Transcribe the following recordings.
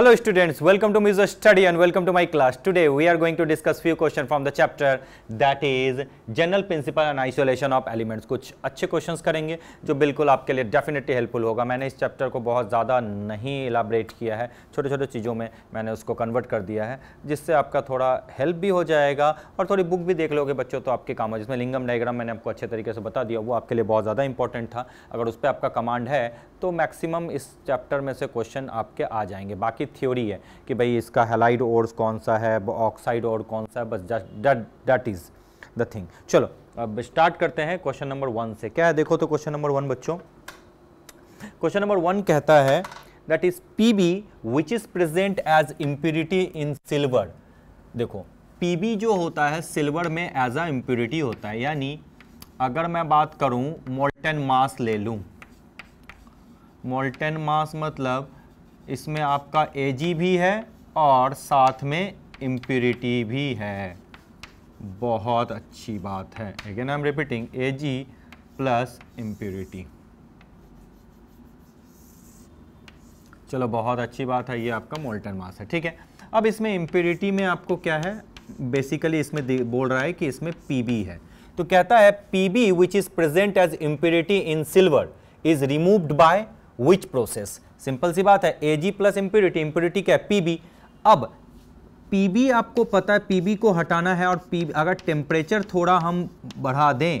Hello students, welcome to Miso Study and welcome to my class. Today we are going to discuss few questions from the chapter that is General Principle and Isolation of Elements. कुछ अच्छे questions करेंगे जो बिल्कुल आपके लिए definitely helpful होगा मैंने इस chapter को बहुत ज़्यादा नहीं elaborate किया है छोटे छोटे चीज़ों में मैंने उसको convert कर दिया है जिससे आपका थोड़ा help भी हो जाएगा और थोड़ी book भी देख लोगे बच्चों तो आपके काम हो जिसमें लिंगम डायग्राम मैंने आपको अच्छे तरीके से बता दिया वो आपके लिए बहुत ज़्यादा इंपॉर्टेंट था अगर उस पर आपका कमांड है तो मैक्सिमम इस चैप्टर में से क्वेश्चन आपके आ जाएंगे बाकी थ्योरी है कि भाई इसका हेलाइड ओर्स कौन सा है ऑक्साइड ओर कौन सा है बस डैट इज़ द थिंग चलो अब स्टार्ट करते हैं क्वेश्चन नंबर वन से क्या है देखो तो क्वेश्चन नंबर वन बच्चों क्वेश्चन नंबर वन कहता है that is P B which is present as impurity in silver देखो पी बी जो होता है सिल्वर में एज अ इम्प्यूरिटी होता है यानी अगर मैं बात करूं मोल्टन मास ले लूँ मोल्टेन मास मतलब इसमें आपका ए भी है और साथ में इम्प्यूरिटी भी है बहुत अच्छी बात है again I am repeating G plus impurity चलो बहुत अच्छी बात है ये आपका मोल्टन मास है ठीक है अब इसमें इम्प्यूरिटी में आपको क्या है बेसिकली इसमें बोल रहा है कि इसमें पीबी है तो कहता है PB which is present as impurity in silver is removed by which process simple सी बात है A G plus impurity impurity क्या है पी अब पीबी आपको पता है पीबी को हटाना है और पी अगर टेम्परेचर थोड़ा हम बढ़ा दें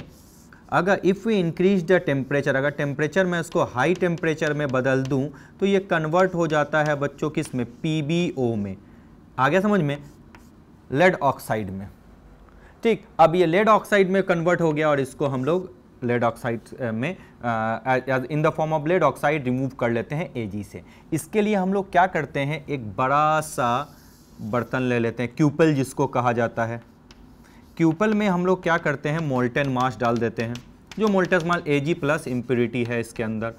अगर if we increase the temperature अगर टेम्परेचर मैं इसको हाई टेम्परेचर में बदल दूं तो ये कन्वर्ट हो जाता है बच्चों किस में पीबीओ में आ गया समझ में लेड ऑक्साइड में ठीक अब ये लेड ऑक्साइड में कन्वर्ट हो गया और इसको हम लोग लेड ऑक्साइड uh, में in the form of lead oxide remove कर लेते हैं एजी से इसके लिए हम लोग क्या करते हैं एक बड़ा सा बर्तन ले लेते हैं क्यूपल जिसको कहा जाता है क्यूपल में हम लोग क्या करते हैं मोल्टन मास डाल देते हैं जो मोल्टन माल ए जी प्लस इम्प्योरिटी है इसके अंदर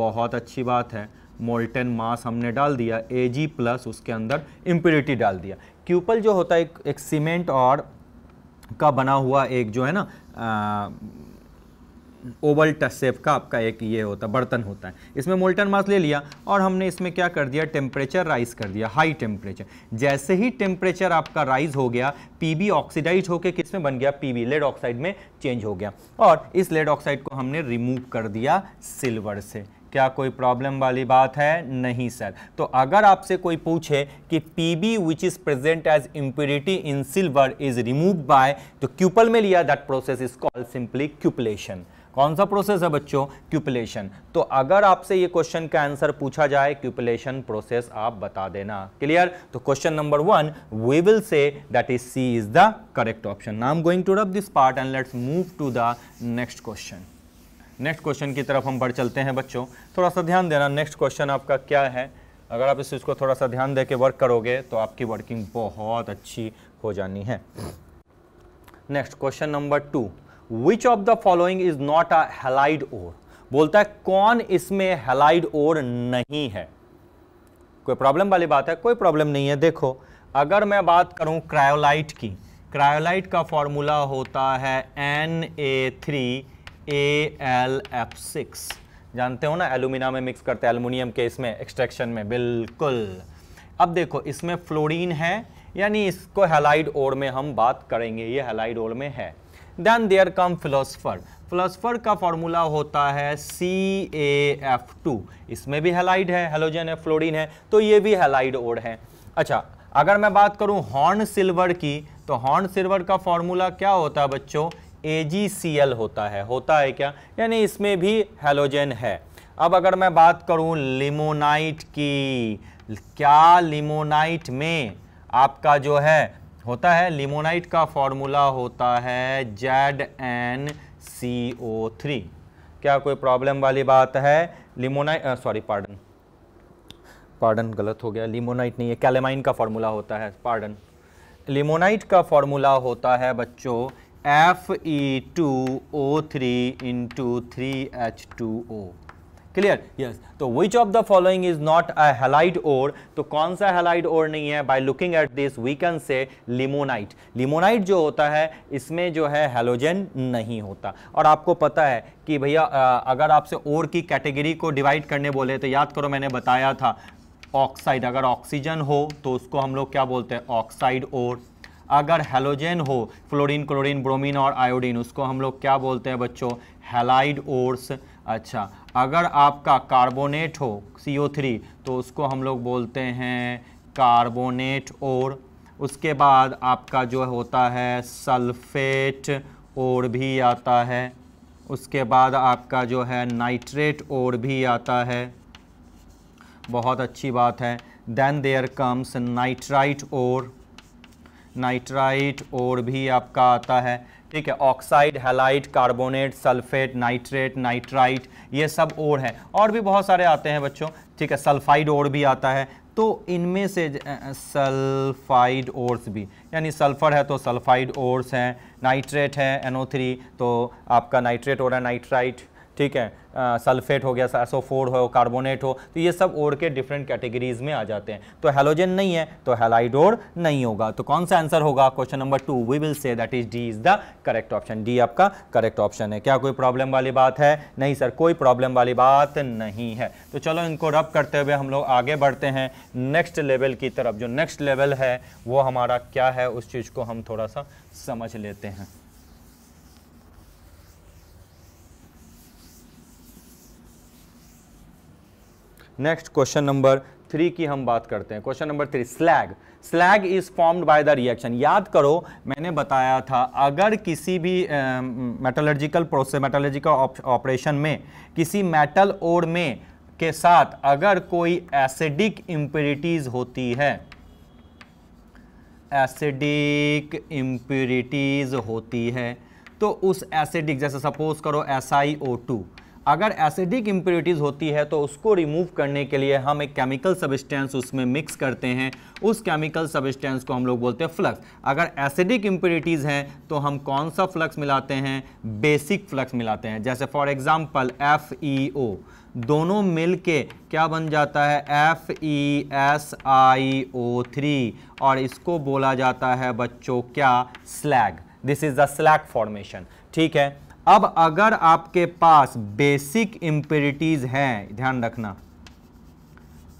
बहुत अच्छी बात है मोल्टन मास हमने डाल दिया ए जी प्लस उसके अंदर इम्प्योरिटी डाल दिया क्यूपल जो होता है एक, एक सीमेंट और का बना हुआ एक जो है ना uh, ओवल टसेफ का आपका एक ये होता है बर्तन होता है इसमें मोल्टन मास ले लिया और हमने इसमें क्या कर दिया टेम्परेचर राइज कर दिया हाई टेम्परेचर जैसे ही टेम्परेचर आपका राइज हो गया पीबी ऑक्सीडाइज होकर किस में बन गया पीबी लेड ऑक्साइड में चेंज हो गया और इस लेड ऑक्साइड को हमने रिमूव कर दिया सिल्वर से क्या कोई प्रॉब्लम वाली बात है नहीं सर तो अगर आपसे कोई पूछे कि PB which is present as impurity in silver is remove by तो क्यूपल में लिया that process is called simply cupellation कौन सा प्रोसेस है बच्चों क्यूपलेशन तो अगर आपसे ये क्वेश्चन का आंसर पूछा जाए क्यूपलेशन प्रोसेस आप बता देना क्लियर तो question number one we will say that is C is the correct option now M going to rub this part and let's move to the next question next question की तरफ हम बढ़ चलते हैं बच्चों थोड़ा सा ध्यान देना नेक्स्ट क्वेश्चन आपका क्या है अगर आप इस चीज़ को थोड़ा सा ध्यान दे के वर्क करोगे तो आपकी वर्किंग बहुत अच्छी हो जानी है next question number two which of the following is not a halide ore बोलता है कौन इसमें हेलाइड ओर नहीं है कोई प्रॉब्लम वाली बात है कोई प्रॉब्लम नहीं है देखो अगर मैं बात करूं क्रायोलाइट की क्रायोलाइट का फॉर्मूला होता है N A three A L F six जानते हो ना एलुमिना में मिक्स करते हैं एलुमिनियम के इसमें एक्सट्रैक्शन में बिल्कुल अब देखो इसमें फ्लोरीन है यानी इसको हेलाइड ओर में हम बात करेंगे ये हेलाइड ओर में है then there come philosopher philosopher का फॉर्मूला होता है सी ए एफ टू इसमें भी हेलाइड है हेलोजन है फ्लोरिन है तो ये भी हेलाइड ओड है अच्छा अगर मैं बात करूं हॉर्न सिल्वर की तो हॉर्न सिल्वर का फॉर्मूला क्या होता है बच्चों ए जी सी एल होता है होता है क्या यानी इसमें भी हेलोजन है अब अगर मैं बात करूं लिमोनाइट की क्या लिमोनाइट में आपका जो है होता है लिमोनाइट का फॉर्मूला होता है Z N C O three क्या कोई प्रॉब्लम वाली बात है लिमोनाइट सॉरी पार्डन पार्डन गलत हो गया लिमोनाइट नहीं है कैलेमाइन का फॉर्मूला होता है पार्डन लिमोनाइट का फॉर्मूला होता है बच्चों F E two O three into three H two O clear yes तो which of the following is not a halide ore तो कौन सा हेलाइड ओर नहीं है by looking at this we can say limonite limonite जो होता है इसमें जो है हेलोजन नहीं होता और आपको पता है कि भैया अगर आपसे ओर की कैटेगरी को डिवाइड करने बोले तो याद करो मैंने बताया था ऑक्साइड अगर ऑक्सीजन हो तो उसको हम लोग क्या बोलते हैं ऑक्साइड ओर अगर हेलोजन हो फ्लोरीन क्लोरीन ब्रोमीन और आयोडीन उसको हम लोग क्या बोलते हैं बच्चों हेलाइड ओर्स अच्छा अगर आपका कार्बोनेट हो CO3 तो उसको हम लोग बोलते हैं कार्बोनेट और उसके बाद आपका जो होता है सल्फेट और भी आता है उसके बाद आपका जो है नाइट्रेट और भी आता है बहुत अच्छी बात है देन देयर कम्स नाइट्राइट और नाइट्राइट और भी आपका आता है ठीक है oxide halite carbonate sulphate nitrate nitrite ये सब ओर हैं और भी बहुत सारे आते हैं बच्चों ठीक है सल्फाइड ओर भी आता है तो इनमें से सल्फाइड ओर्स भी यानी सल्फ़र है तो सल्फाइड ओर्स हैं नाइट्रेट है एनओ थ्री तो आपका नाइट्रेट और है नाइट्राइट ठीक है सल्फेट हो गया एसोफोर हो कार्बोनेट हो तो ये सब ओर के डिफरेंट कैटेगरीज में आ जाते हैं तो हेलोजन नहीं है तो हेलाइड ओर नहीं होगा तो कौन सा आंसर होगा question number two we will say that is D is the correct option D आपका करेक्ट ऑप्शन है क्या कोई प्रॉब्लम वाली बात है नहीं सर कोई प्रॉब्लम वाली बात नहीं है तो चलो इनको रब करते हुए हम लोग आगे बढ़ते हैं नेक्स्ट लेवल की तरफ जो नेक्स्ट लेवल है वो हमारा क्या है उस चीज़ को हम थोड़ा सा समझ लेते हैं नेक्स्ट क्वेश्चन नंबर थ्री की हम बात करते हैं question number three slag slag is formed by the reaction याद करो मैंने बताया था अगर किसी भी मेटोलॉजिकल प्रोसेस मेटोलॉजिकल ऑपरेशन में किसी मेटल ओर में के साथ अगर कोई एसिडिक इम्प्योरिटीज होती है एसिडिक इम्प्यूरिटीज होती है तो उस एसिडिक जैसे सपोज करो एस आई ओ टू अगर एसिडिक इम्प्योरिटीज़ होती है तो उसको रिमूव करने के लिए हम एक केमिकल सब्सटेंस उसमें मिक्स करते हैं उस केमिकल सब्सटेंस को हम लोग बोलते हैं फ्लक्स अगर एसिडिक इम्प्योरिटीज़ हैं तो हम कौन सा फ्लक्स मिलाते हैं बेसिक फ्लक्स मिलाते हैं जैसे for example F E O दोनों मिल के क्या बन जाता है F E S I O three और इसको बोला जाता है बच्चों क्या slag this is the slag formation ठीक है अब अगर आपके पास बेसिक इम्पेरिटीज हैं ध्यान रखना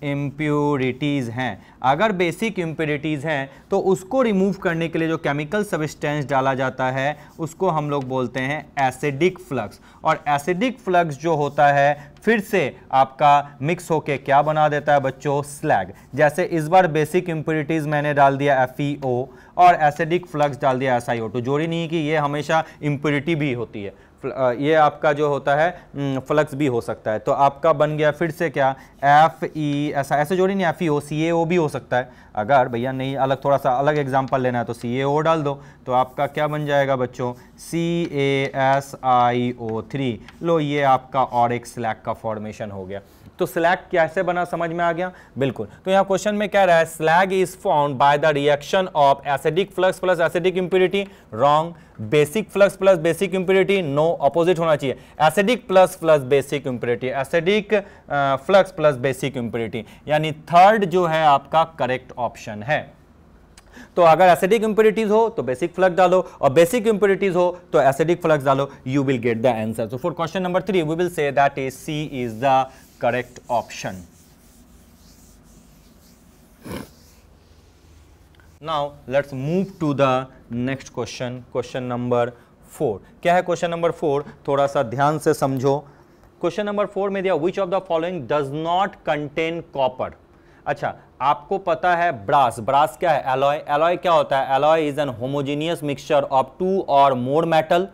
इम्प्योरिटीज़ हैं अगर बेसिक इम्प्योरिटीज़ हैं तो उसको रिमूव करने के लिए जो केमिकल सबिस्टेंस डाला जाता है उसको हम लोग बोलते हैं एसिडिक फ्लक्स और एसिडिक फ्लक्स जो होता है फिर से आपका मिक्स होके क्या बना देता है बच्चों स्लैग जैसे इस बार बेसिक इम्प्योरिटीज़ मैंने डाल दिया एफ e और एसिडिक फ्लक्स डाल दिया एस जोड़ी नहीं कि ये हमेशा इम्प्योरिटी भी होती है Uh, ये आपका जो होता है फ्लक्स भी हो सकता है तो आपका बन गया फिर से क्या एफ ई ऐसा ऐसे जोड़ी नहीं एफ ई ओ सी ए ओ भी हो सकता है अगर भैया नहीं अलग थोड़ा सा अलग एग्जाम्पल लेना है तो सी ए ओ डाल दो तो आपका क्या बन जाएगा बच्चों सी A S I O three लो ये आपका और एक स्लैक का फॉर्मेशन हो गया तो स्लैग कैसे बना समझ में आ गया बिल्कुल तो यहाँ क्वेश्चन में कह रहा है slag is found by the reaction of acidic flux plus acidic impurity wrong basic flux plus basic impurity no opposite होना चाहिए acidic plus plus basic impurity acidic flux plus basic impurity यानी third जो है आपका correct option है तो अगर acidic impurities हो तो बेसिक फ्लक्स डालो और बेसिक इंप्योरिटीज हो तो एसिडिक फ्लक्स डालो you will get the answer so for question number three we will say that is C is the correct option. Now let's move to the next question, question number four क्या है question number four थोड़ा सा ध्यान से समझो question number four में दिया which of the following does not contain copper अच्छा आपको पता है ब्रास ब्रास क्या है एलॉय एलॉय क्या होता है alloy is an homogeneous mixture of two or more metal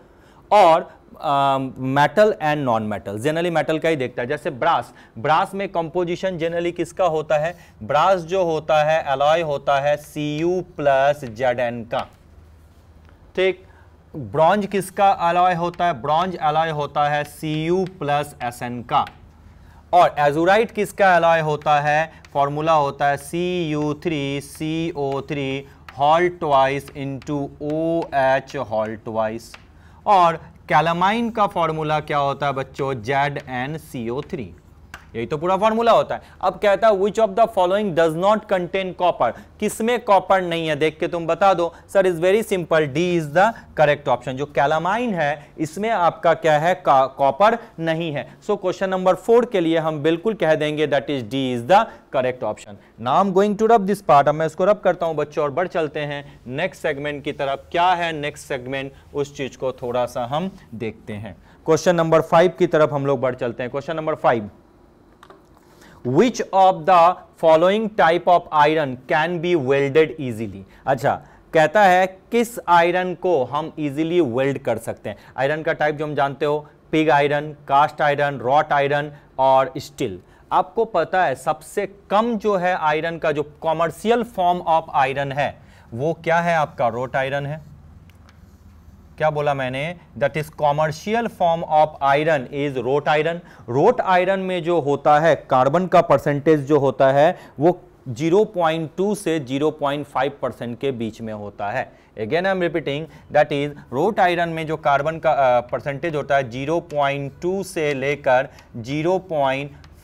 और metal and non metal generally metal का ही देखता है जैसे ब्रास ब्रास में कंपोजिशन जनरली किसका होता है ब्रास जो होता है अलॉय होता है C U plus Z N का ठीक ब्रॉन्ज किसका अलॉय होता है ब्रॉन्ज एलॉय होता है C U plus S N का और एजोराइट किसका अलॉय होता है फॉर्मूला होता है C U three C O three whole twice into O H whole twice और कैलामाइन का फॉर्मूला क्या होता है बच्चों Z N C O three यही तो पूरा फॉर्मूला होता है अब कहता है which of the following does not contain copper किसमें कॉपर नहीं है देख के तुम बता दो sir is very simple D is the correct option जो कैलामाइन है इसमें आपका क्या है कॉपर नहीं है सो क्वेश्चन नंबर फोर के लिए हम बिल्कुल कह देंगे that is D is the correct option now M going to rub this part अब मैं इसको रब करता हूं बच्चों और बढ़ चलते हैं नेक्स्ट सेगमेंट की तरफ क्या है नेक्स्ट सेगमेंट उस चीज को थोड़ा सा हम देखते हैं क्वेश्चन नंबर फाइव की तरफ हम लोग बढ़ चलते हैं question number five which of the following type of iron can be welded easily अच्छा कहता है किस आयरन को हम इजीली वेल्ड कर सकते हैं आयरन का टाइप जो हम जानते हो pig iron cast iron wrought iron और स्टील आपको पता है सबसे कम जो है आयरन का जो कॉमर्शियल फॉर्म ऑफ आयरन है वो क्या है आपका रोट आयरन है क्या बोला मैंने that is commercial form of iron is wrought iron wrought iron में जो होता है कार्बन का परसेंटेज जो होता है वो 0.2 से 0.5 परसेंट के बीच में होता है again I am repeating that is wrought iron में जो कार्बन का परसेंटेज uh, होता है 0.2 से लेकर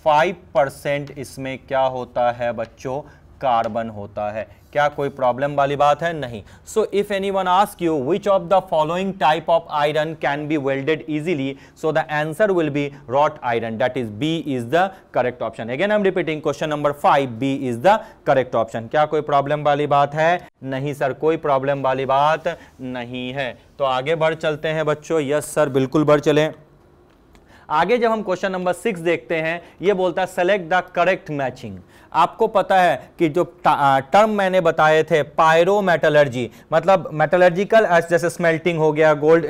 0.5 परसेंट इसमें क्या होता है बच्चों कार्बन होता है क्या कोई प्रॉब्लम वाली बात है नहीं so if any one ask you which of the following type of iron can be welded easily so the answer will be wrought iron that is B is the correct option again I am repeating question number five B is the correct option क्या कोई problem वाली बात है नहीं sir कोई problem वाली बात नहीं है तो आगे बढ़ चलते हैं बच्चों यस सर बिल्कुल बढ़ चले आगे जब हम क्वेश्चन नंबर सिक्स देखते हैं ये बोलता है सेलेक्ट द करेक्ट मैचिंग आपको पता है कि जो टर्म मैंने बताए थे पायरो मेटलर्जी मतलब मेटलर्जिकल जैसे स्मेल्टिंग हो गया गोल्ड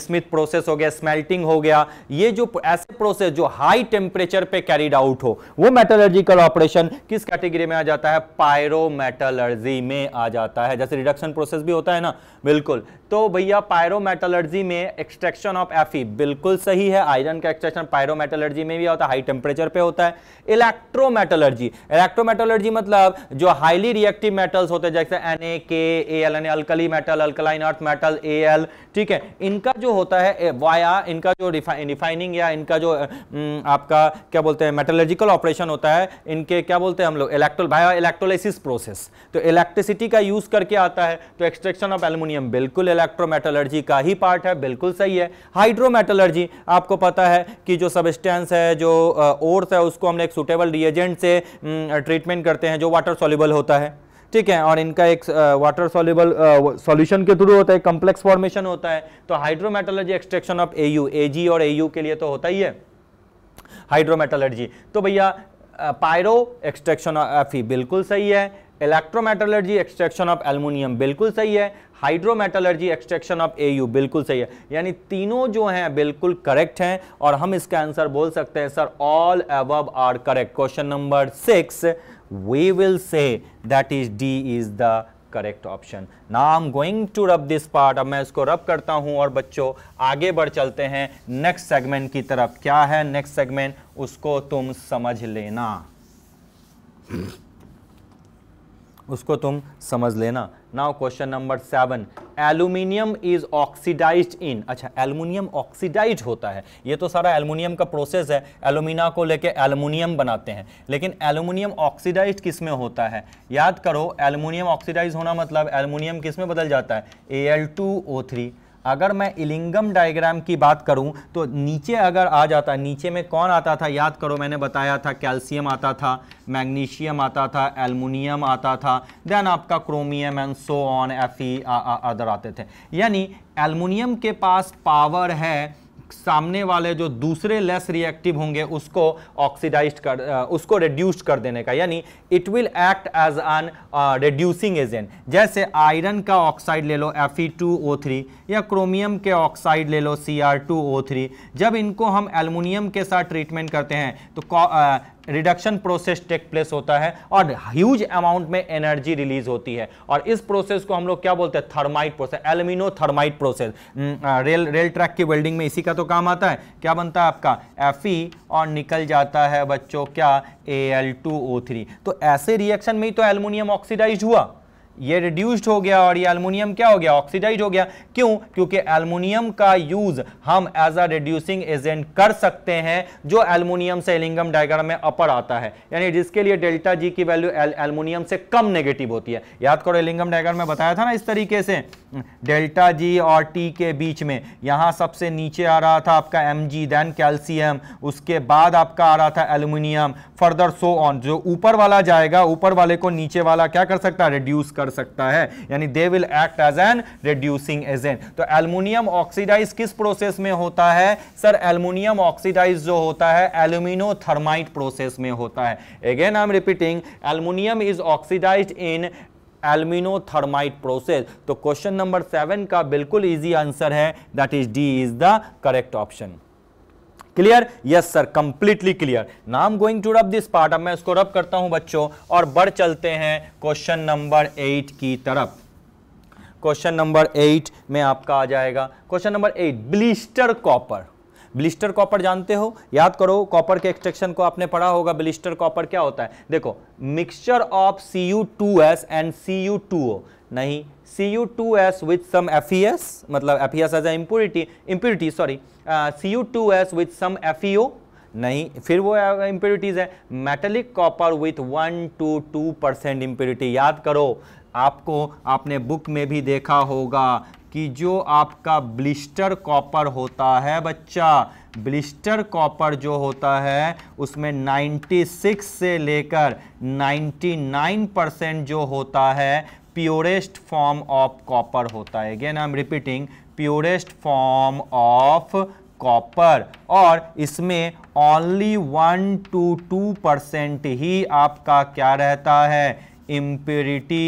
स्मिथ प्रोसेस हो गया स्मेल्टिंग हो गया ये जो ऐसे प्रोसेस जो हाई टेम्परेचर पे कैरिड आउट हो वो मेटलर्जिकल ऑपरेशन किस कैटेगरी में आ जाता है पायरो मेटलर्जी में आ जाता है जैसे रिडक्शन प्रोसेस भी होता है ना बिल्कुल तो भैया पायरोमेटलर्जी में एक्सट्रैक्शन ऑफ एफी बिल्कुल सही है आयरन का एक्सट्रैक्शन पायरोमेटलर्जी में भी होता है हाई टेम्परेचर पे होता है इलेक्ट्रोमेटलर्जी इलेक्ट्रोमेटलर्जी मतलब जो हाईली रिएक्टिव मेटल्स होते हैं जैसे N A K A L N alkali metal alkaline earth metal A L ठीक है इनका जो होता है वाया इनका जो रिफाइनिंग या इनका जो आपका क्या बोलते हैं मेटोलॉजिकल ऑपरेशन होता है इनके क्या बोलते हैं हम लोग इलेक्ट्रोल इलेक्ट्रोलाइसिस प्रोसेस तो इलेक्ट्रिसिटी का यूज करके आता है तो एक्सट्रैक्शन ऑफ एल्यूमिनियम बिल्कुल इलेक्ट्रोमेटलर्जी का ही पार्ट है बिल्कुल सही है हाइड्रोमेटलर्जी आपको पता है कि जो सबस्टेंस है जो ओर्स है उसको हम एक सुटेबल रिएजेंट से ट्रीटमेंट करते हैं जो वाटर सोल्यूबल होता है ठीक है और इनका एक वाटर सोल्यूबल सॉल्यूशन के थ्रू होता है कॉम्प्लेक्स फॉर्मेशन होता है तो hydrometallurgy extraction of A U A G और एयू के लिए तो होता ही है हाइड्रोमेटोलॉजी तो भैया पायरो एक्सट्रैक्शन ऑफ एफी बिल्कुल सही है इलेक्ट्रोमेटोलर्जी एक्सट्रैक्शन ऑफ एल्यूमिनियम बिल्कुल सही है हाइड्रोमेटोलर्जी एक्सट्रैक्शन ऑफ एयू बिल्कुल सही है यानी तीनों जो हैं बिल्कुल करेक्ट हैं और हम इसका आंसर बोल सकते हैं sir all of are correct question number six we will say that is D is the correct option ना I am going to rub this part अब मैं इसको रब करता हूं और बच्चों आगे बढ़ चलते हैं नेक्स्ट सेगमेंट की तरफ क्या है नेक्स्ट सेगमेंट उसको तुम समझ लेना उसको तुम समझ लेना now question number seven aluminium is oxidised in अच्छा एल्यूमिनियम ऑक्सीडाइज होता है ये तो सारा एल्यूमिनियम का प्रोसेस है एलुमिना को लेके एल्यूमिनियम बनाते हैं लेकिन एल्यूमिनियम ऑक्सीडाइज किस में होता है याद करो एल्यूमिनियम ऑक्सीडाइज होना मतलब एल्यूमिनियम किस में बदल जाता है A L two O three अगर मैं इलिंगम डायग्राम की बात करूं तो नीचे अगर आ जाता नीचे में कौन आता था याद करो मैंने बताया था कैल्शियम आता था मैग्नीशियम आता था एलमिनियम आता था देन आपका क्रोमियम एंड सो ऑन एफ अदर आते थे यानी एलमिनियम के पास पावर है सामने वाले जो दूसरे लेस रिएक्टिव होंगे उसको ऑक्सीडाइज कर उसको रिड्यूस कर देने का यानी it will act as an reducing agent जैसे आयरन का ऑक्साइड ले लो Fe2O3 या क्रोमियम के ऑक्साइड ले लो Cr2O3 जब इनको हम एलमिनियम के साथ ट्रीटमेंट करते हैं तो रिडक्शन प्रोसेस टेक प्लेस होता है और ह्यूज अमाउंट में एनर्जी रिलीज होती है और इस प्रोसेस को हम लोग क्या बोलते हैं thermite process alumino thermite process rail rail track की वेल्डिंग में इसी का तो काम आता है क्या बनता है आपका एफ और निकल जाता है बच्चों क्या ए तो ऐसे रिएक्शन में ही तो एल्यूमिनियम ऑक्सीडाइज हुआ ये रिड्यूस्ड हो गया और ये एलमिनियम क्या हो गया ऑक्सीडाइज हो गया क्यों क्योंकि एलमिनियम का यूज हम एज अ रिड्यूसिंग एजेंट कर सकते हैं जो एलमिनियम से एलिंगम डायग्राम में अपर आता है यानी जिसके लिए डेल्टा जी की वैल्यू एलमोनियम से कम नेगेटिव होती है याद करो एलिंगम डायग्राम में बताया था ना इस तरीके से डेल्टा जी और टी के बीच में यहां सबसे नीचे आ रहा था आपका एम जी देन कैल्सियम उसके बाद आपका आ रहा था एलुमिनियम फर्दर सो ऑन जो ऊपर वाला जाएगा ऊपर वाले को नीचे वाला क्या कर सकता है रिड्यूस कर कर सकता है यानी they will act as an reducing agent तो एल्यूमिनियम ऑक्सीडाइज किस प्रोसेस में होता है सर एल्यूमिनियम ऑक्सीडाइज जो होता है एल्यूमिनो थर्माइट प्रोसेस में होता है again I am repeating aluminium is oxidise in thermite process तो क्वेश्चन नंबर सेवन का बिल्कुल इजी आंसर है that is D is the correct option clear yes sir completely clear now I'm going to rub this part अब मैं उसको रब करता हूं बच्चों और बढ़ चलते हैं क्वेश्चन नंबर एट की तरफ क्वेश्चन नंबर एट में आपका आ जाएगा question number eight blister copper blister copper जानते हो याद करो कॉपर के एक्सट्रक्शन को आपने पढ़ा होगा ब्लिस्टर कॉपर क्या होता है देखो mixture of C U two S and C U two O नहीं Cu2S with some FES मतलब FES as a impurity impurity sorry uh, Cu2S with some FeO नहीं फिर वो इम्प्योरिटीज़ है metallic copper with one to two percent impurity याद करो आपको आपने बुक में भी देखा होगा कि जो आपका ब्लिस्टर कॉपर होता है बच्चा ब्लिस्टर कॉपर जो होता है उसमें 96 से लेकर 99 परसेंट जो होता है प्योरेस्ट फॉर्म ऑफ कॉपर होता है again I am repeating purest form of copper और इसमें only one to two percent ही आपका क्या रहता है इम्प्योरिटी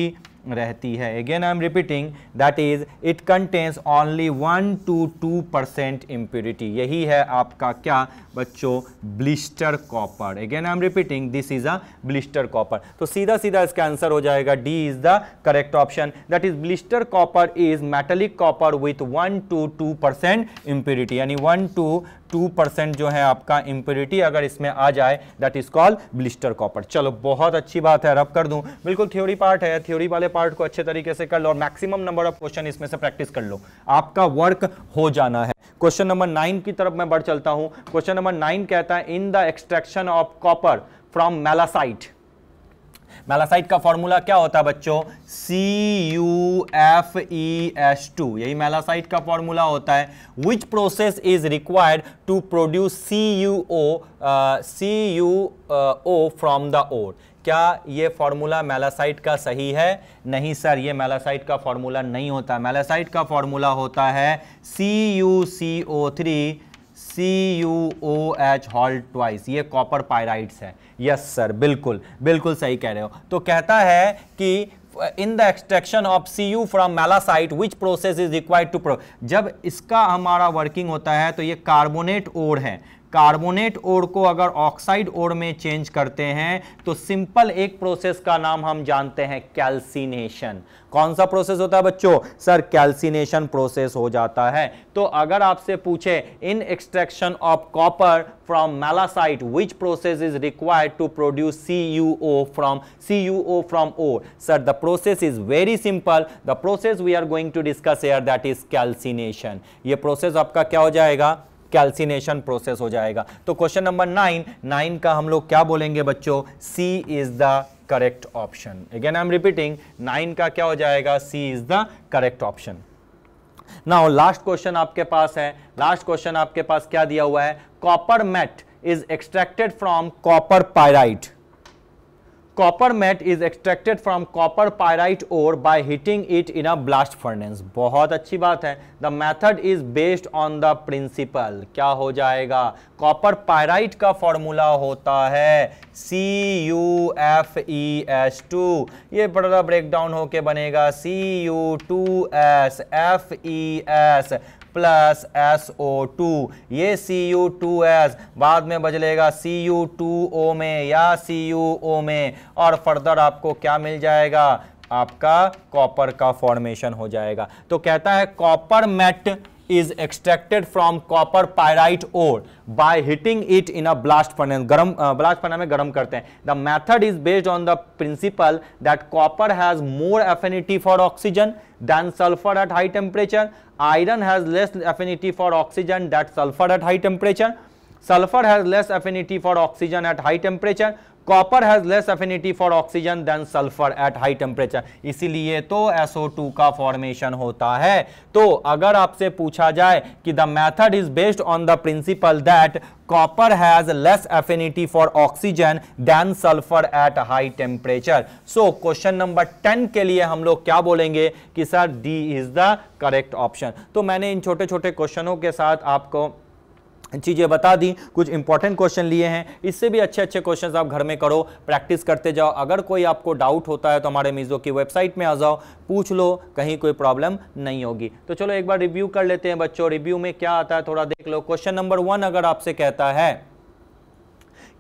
रहती है again I am repeating that is it contains only one to two percent impurity यही है आपका क्या बच्चों blister copper again I am repeating this is a blister copper तो सीधा सीधा इसका आंसर हो जाएगा D is the correct option that is blister copper is metallic copper with one to two percent impurity यानी वन टू टू परसेंट जो है आपका इंप्योरिटी अगर इसमें आ जाए that is called blister copper चलो बहुत अच्छी बात है रब कर दूं बिल्कुल थ्योरी पार्ट है थ्योरी वाले पार्ट को अच्छे तरीके से कर लो और मैक्सिमम नंबर ऑफ क्वेश्चन इसमें से प्रैक्टिस कर लो आपका वर्क हो जाना है क्वेश्चन नंबर नाइन की तरफ मैं बढ़ चलता हूं क्वेश्चन नंबर नाइन कहता है in the extraction of copper from malachite malachite का फॉर्मूला क्या होता है बच्चों C U F E S two यही मेलासाइट का फॉर्मूला होता है which process is required to produce C U O C U O from the ore क्या ये फॉर्मूला मेलासाइट का सही है नहीं सर ये मेलासाइट का फॉर्मूला नहीं होता मेलासाइट का फॉर्मूला होता है C U C O three C U O H whole twice ये कॉपर पायराइट्स है यस सर बिल्कुल बिल्कुल सही कह रहे हो तो कहता है कि in the extraction of C U from malachite which process is required to pro जब इसका हमारा वर्किंग होता है तो ये कार्बोनेट ओर है कार्बोनेट ओर को अगर ऑक्साइड ओर में चेंज करते हैं तो सिंपल एक प्रोसेस का नाम हम जानते हैं कैल्सिनेशन कौन सा प्रोसेस होता है बच्चों सर कैल्सिनेशन प्रोसेस हो जाता है तो अगर आपसे पूछे in extraction of copper from malachite which process is required to produce C U O from C U O from ore sir the process is very simple the process we are going to discuss air that is calcination ये process आपका क्या हो जाएगा calcination process हो जाएगा तो question number nine nine का हम लोग क्या बोलेंगे बच्चों C is the correct option again I am repeating nine का क्या हो जाएगा C is the correct option now last question आपके पास है लास्ट क्वेश्चन आपके पास क्या दिया हुआ है copper matte is extracted from copper pyrite copper matte is extracted from copper pyrite or by heating it in a blast furnace बहुत अच्छी बात है the method is based on the principle क्या हो जाएगा कॉपर पायराइट का formula होता है C U F E S two ये बड़ा ब्रेक डाउन होके बनेगा C U two S F E S plus S O two ये सी यू टू एस बाद में बदलेगा सी यू टू ओ में या सी यू ओ में और फर्दर आपको क्या मिल जाएगा आपका कॉपर का फॉर्मेशन हो जाएगा तो कहता है copper matte is extracted from copper pyrite ore by heating it in a blast furnace garam uh, blast furnace mein garam karte hain the method is based on the principle that copper has more affinity for oxygen than sulfur at high temperature iron has less affinity for oxygen than sulfur at high temperature sulfur has less affinity for oxygen at high temperature copper has less affinity for oxygen then sulphur at high temperature इसीलिए तो SO2 का formation होता है तो अगर आपसे पूछा जाए कि the method is based on the principle that copper has less affinity for oxygen then sulphur at high temperature so question number ten के लिए हम लोग क्या बोलेंगे कि sir D is the correct option तो मैंने इन छोटे छोटे क्वेश्चनों के साथ आपको चीज़ें बता दी कुछ इंपॉर्टेंट क्वेश्चन लिए हैं इससे भी अच्छे अच्छे क्वेश्चन आप घर में करो प्रैक्टिस करते जाओ अगर कोई आपको डाउट होता है तो हमारे मीज़ो की वेबसाइट में आ जाओ पूछ लो कहीं कोई प्रॉब्लम नहीं होगी तो चलो एक बार रिव्यू कर लेते हैं बच्चों रिव्यू में क्या आता है थोड़ा देख लो क्वेश्चन नंबर वन अगर आपसे कहता है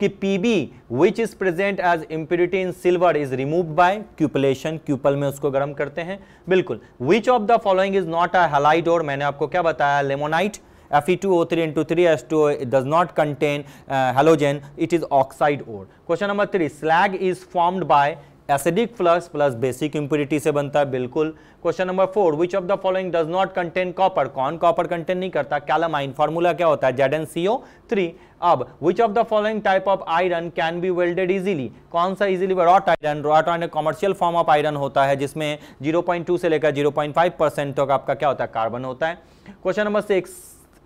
कि P B which is present as impurity in silver is remove by cupellation cupel में उसको गर्म करते हैं बिल्कुल which of the following is not a halide और मैंने आपको क्या बताया limonite Fe2O3 into 3H2O uh, it does not contain uh, halogen, it is oxide ore. Question number 3, slag is formed by acidic flux plus basic impurity से बनता है बिल्कुल question number four which of the following does not contain copper कौन copper contain नहीं करता calamine formula क्या होता है Z N C O three अब which of the following type of iron can be welded easily कौन सा easily wrought iron wrought iron commercial form of iron होता है जिसमें 0.2 से लेकर 0.5 परसेंट तक तो आपका क्या होता है कार्बन होता है क्वेश्चन नंबर सिक्स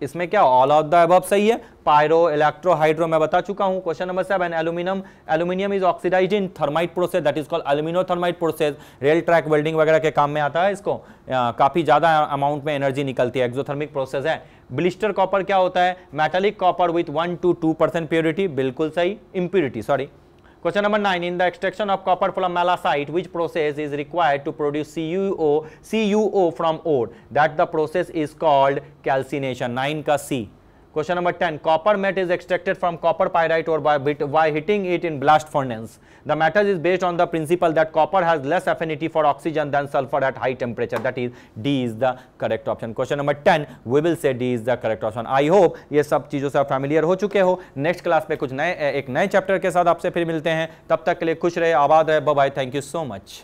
इसमें क्या ऑल ऑफ द अब सही है पायरो इलेक्ट्रो हाइड्रो मैं बता चुका हूं question number seven aluminium aluminium is oxidise in thermite process that is called alumino thermite process rail track welding वगैरह के काम में आता है इसको आ, काफी ज्यादा अमाउंट में एनर्जी निकलती है एक्जोथर्मिक प्रोसेस है ब्लिस्टर कॉपर क्या होता है metallic copper with one to two percent purity बिल्कुल सही impurity sorry Question number 9. In the extraction of copper from malachite, which process is required to produce CuO, CuO from ore? That the process is called calcination. 9 ka C. Question number ten copper matte is extracted from copper pyrite और by heating it in blast furnace the metal is based on the principle that copper has less affinity for oxygen than sulphur at high temperature that is D is the correct option question number ten we will say D is the correct option I hope ये सब चीजों से आप familiar हो चुके हो next class में कुछ नए एक नए चैप्टर के साथ आपसे फिर मिलते हैं तब तक के लिए खुश रहे आबाद रहे bye thank you so much